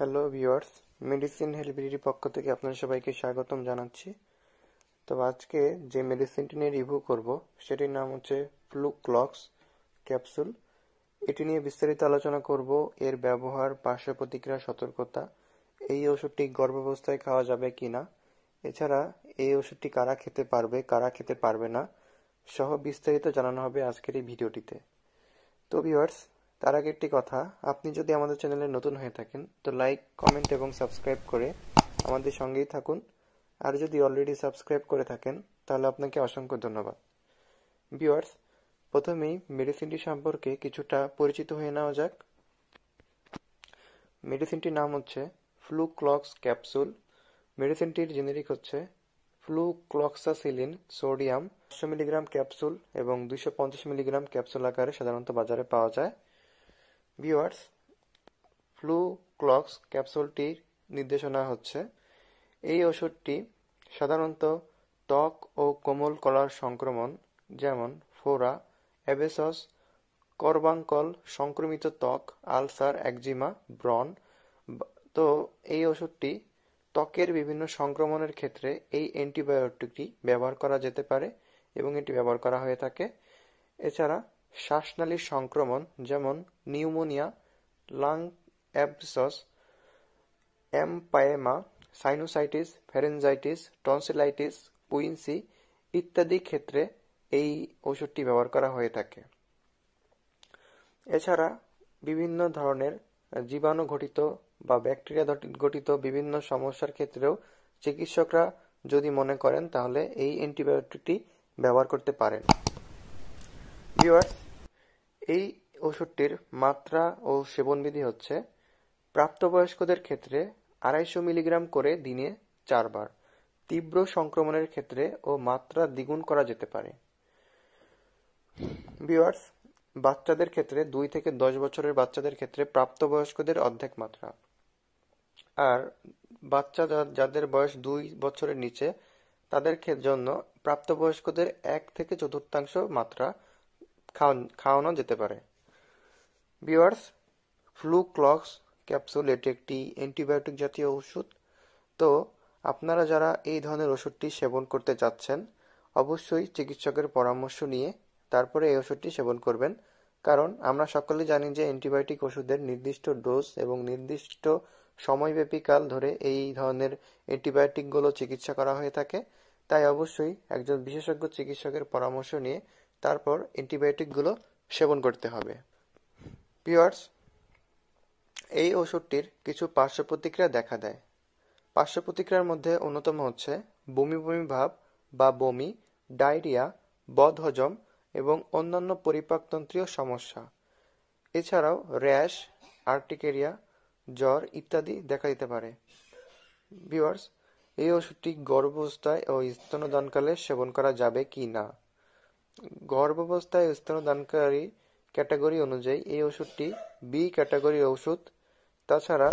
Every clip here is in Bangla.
হ্যালো ভিওয়ার্স মেডিসিন হেলবিডির পক্ষ থেকে আপনার সবাইকে স্বাগতম জানাচ্ছি তো আজকে যে মেডিসিনটি নিয়ে রিভিউ করব সেটির নাম হচ্ছে ফ্লু ক্লক্স ক্যাপসুল এটি নিয়ে বিস্তারিত আলোচনা করব এর ব্যবহার পার্শ্ব প্রতিক্রিয়া সতর্কতা এই ওষুধটি গর্ভাবস্থায় খাওয়া যাবে কি না এছাড়া এই ওষুধটি কারা খেতে পারবে কারা খেতে পারবে না সহ বিস্তারিত জানানো হবে আজকের এই ভিডিওটিতে তো ভিওয়ার্স তার আগে একটি কথা আপনি যদি আমাদের চ্যানেলে নতুন হয়ে থাকেন তো লাইক কমেন্ট এবং সাবস্ক্রাইব করে আমাদের সঙ্গেই থাকুন আর যদি অলরেডি সাবস্ক্রাইব করে থাকেন তাহলে আপনাকে অসংখ্য ধন্যবাদ বিওয়ার্স প্রথমেই মেডিসিনটি সম্পর্কে কিছুটা পরিচিত হয়ে নেওয়া যাক মেডিসিনটির নাম হচ্ছে ফ্লু ক্লক্স ক্যাপসুল মেডিসিনটির জেনেরিক হচ্ছে ফ্লু ক্লক্সাসিলিন সোডিয়াম পাঁচশো মিলিগ্রাম ক্যাপসুল এবং দুইশো পঞ্চাশ মিলিগ্রাম ক্যাপসুল আকারে সাধারণত বাজারে পাওয়া যায় ভিউয়ার্স ফ্লু ক্লক্স ক্যাপসুলটির নির্দেশনা হচ্ছে এই ওষুধটি সাধারণত ত্বক ও কোমল কলার সংক্রমণ যেমন ফোরা অ্যাবেসস করবাঙ্কল সংক্রমিত ত্বক আলসার একজিমা ব্রন তো এই ওষুধটি ত্বকের বিভিন্ন সংক্রমণের ক্ষেত্রে এই অ্যান্টিবায়োটিকটি ব্যবহার করা যেতে পারে এবং এটি ব্যবহার করা হয়ে থাকে এছাড়া শ্বাসনালীর সংক্রমণ যেমন pneumonia, lung abscess, empyema, sinusitis, pharyngitis tonsillitis, quinsy ইত্যাদি ক্ষেত্রে এই ওষুধটি ব্যবহার করা হয়ে থাকে এছাড়া বিভিন্ন ধরনের জীবাণু ঘটিত বা ব্যাকটেরিয়া গঠিত বিভিন্ন সমস্যার ক্ষেত্রেও চিকিৎসকরা যদি মনে করেন তাহলে এই অ্যান্টিবায়োটিকটি ব্যবহার করতে পারেন ভিউয়ার্স এই ওষুধটির মাত্রা ও সেবনবিধি হচ্ছে প্রাপ্তবয়স্কদের ক্ষেত্রে আড়াইশো মিলিগ্রাম করে দিনে চারবার তীব্র সংক্রমণের ক্ষেত্রে ও মাত্রা দ্বিগুণ করা যেতে পারে ভিওয়ার্স বাচ্চাদের ক্ষেত্রে দুই থেকে দশ বছরের বাচ্চাদের ক্ষেত্রে প্রাপ্তবয়স্কদের অর্ধেক মাত্রা আর বাচ্চা যাদের বয়স দুই বছরের নিচে তাদের জন্য প্রাপ্তবয়স্কদের এক থেকে চতুর্থাংশ মাত্রা খাওয়ানো যেতে পারে ভিওয়ার্স ফ্লু ক্লক্স ক্যাপসুল এটি একটি অ্যান্টিবায়োটিক জাতীয় ওষুধ তো আপনারা যারা এই ধরনের ওষুধটি সেবন করতে চাচ্ছেন অবশ্যই চিকিৎসকের পরামর্শ নিয়ে তারপরে এই ওষুধটি সেবন করবেন কারণ আমরা সকলে জানি যে অ্যান্টিবায়োটিক ওষুধের নির্দিষ্ট ডোজ এবং নির্দিষ্ট সময়ব্যাপী কাল ধরে এই ধরনের অ্যান্টিবায়োটিকগুলো চিকিৎসা করা হয়ে থাকে তাই অবশ্যই একজন বিশেষজ্ঞ চিকিৎসকের পরামর্শ নিয়ে তারপর অ্যান্টিবায়োটিকগুলো সেবন করতে হবে পিওয়ার্স এই ওষুধটির কিছু পার্শ্ব প্রতিক্রিয়া দেখা দেয় পার্শ্ব প্রতিক্রিয়ার মধ্যে অন্যতম হচ্ছে বমি বমি ভাব বা বমি ডায়রিয়া বদহজম এবং অন্যান্য পরিপাকতন্ত্রীয় সমস্যা এছাড়াও র্যাশ আর্টিকেরিয়া জ্বর ইত্যাদি দেখা দিতে পারে ভিওয়ার্স এই ওষুধটি গর্ভাবস্থায় ও স্তনদানকালে সেবন করা যাবে কি না গর্ভাবস্থায় স্তনদানকারী ক্যাটাগরি অনুযায়ী এই ওষুধটি বি ক্যাটাগরির ওষুধ, তাছাড়া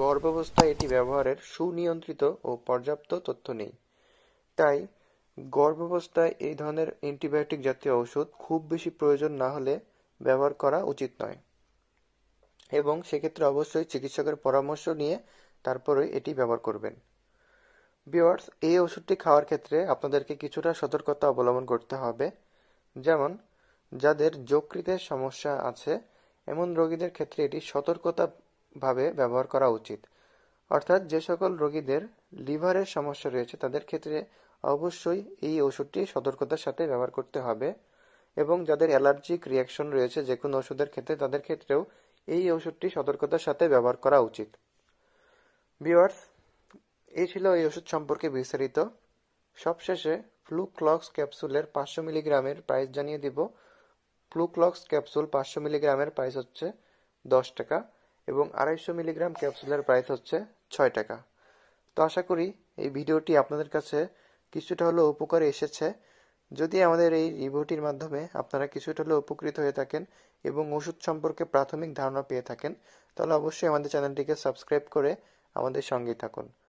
গর্ভাবস্থায় এটি ব্যবহারের সুনিয়ন্ত্রিত ও পর্যাপ্ত তথ্য নেই। তাই গর্ভাবস্থায় এই ধরনের অ্যান্টিবায়োটিক জাতীয় ঔষধ খুব বেশি প্রয়োজন না হলে ব্যবহার করা উচিত নয় এবং সেক্ষেত্রে অবশ্যই চিকিৎসকের পরামর্শ নিয়ে তারপরে এটি ব্যবহার করবেন বিওয়ার্স এই ওষুধটি খাওয়ার ক্ষেত্রে আপনাদেরকে কিছুটা সতর্কতা অবলম্বন করতে হবে যেমন যাদের যকৃতের সমস্যা আছে এমন রোগীদের ক্ষেত্রে এটি সতর্কতাভাবে ব্যবহার করা উচিত অর্থাৎ যে সকল রোগীদের লিভারের সমস্যা রয়েছে তাদের ক্ষেত্রে অবশ্যই এই ওষুধটি সতর্কতার সাথে ব্যবহার করতে হবে এবং যাদের অ্যালার্জিক রিয়াকশন রয়েছে যে কোনো ওষুধের ক্ষেত্রে তাদের ক্ষেত্রেও এই ওষুধটি সতর্কতার সাথে ব্যবহার করা উচিত বিওয়ার্স এই ছিল এই ওষুধ সম্পর্কে বিস্তারিত সবশেষে ফ্লু ক্লক্স ক্যাপসুলের পাঁচশো মিলিগ্রামের প্রাইস জানিয়ে দিব ক্লক্স ক্যাপসুল পাঁচশো মিলিগ্রামের প্রাইস হচ্ছে দশ টাকা এবং আড়াইশো মিলিগ্রাম ক্যাপসুলের প্রাইস হচ্ছে ছয় টাকা তো আশা করি এই ভিডিওটি আপনাদের কাছে কিছুটা হলেও উপকারে এসেছে যদি আমাদের এই রিভিউটির মাধ্যমে আপনারা কিছুটা হলেও উপকৃত হয়ে থাকেন এবং ওষুধ সম্পর্কে প্রাথমিক ধারণা পেয়ে থাকেন তাহলে অবশ্যই আমাদের চ্যানেলটিকে সাবস্ক্রাইব করে আমাদের সঙ্গেই থাকুন